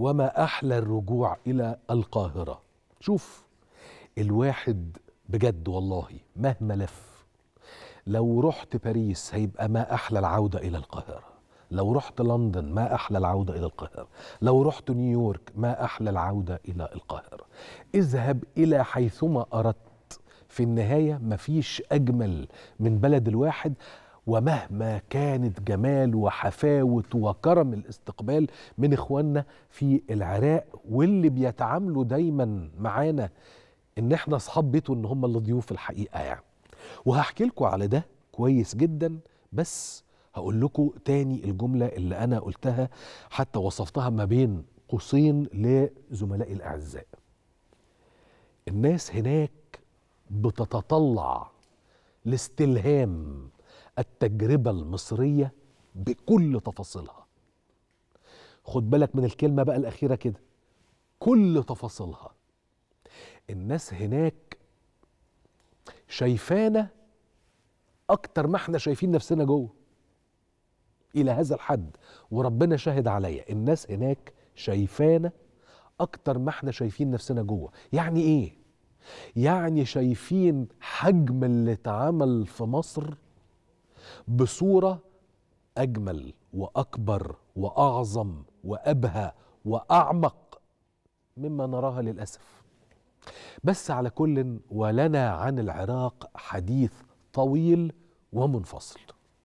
وما احلى الرجوع الى القاهره شوف الواحد بجد والله مهما لف لو رحت باريس هيبقى ما احلى العوده الى القاهره لو رحت لندن ما احلى العوده الى القاهره لو رحت نيويورك ما احلى العوده الى القاهره اذهب الى حيثما اردت في النهايه مفيش اجمل من بلد الواحد ومهما كانت جمال وحفاوة وكرم الاستقبال من إخواننا في العراق واللي بيتعاملوا دايما معانا إن إحنا أصحاب بيته إن هم اللي ضيوف الحقيقة يعني وهحكي لكم على ده كويس جدا بس هقول لكم تاني الجملة اللي أنا قلتها حتى وصفتها ما بين قوسين لزملائي الأعزاء الناس هناك بتتطلع لاستلهام التجربة المصرية بكل تفاصيلها خد بالك من الكلمة بقى الأخيرة كده كل تفاصيلها الناس هناك شايفانا أكتر ما احنا شايفين نفسنا جوه إلى هذا الحد وربنا شاهد عليا الناس هناك شايفانا أكتر ما احنا شايفين نفسنا جوه يعني إيه؟ يعني شايفين حجم اللي اتعمل في مصر بصوره اجمل واكبر واعظم وابهى واعمق مما نراها للاسف بس على كل ولنا عن العراق حديث طويل ومنفصل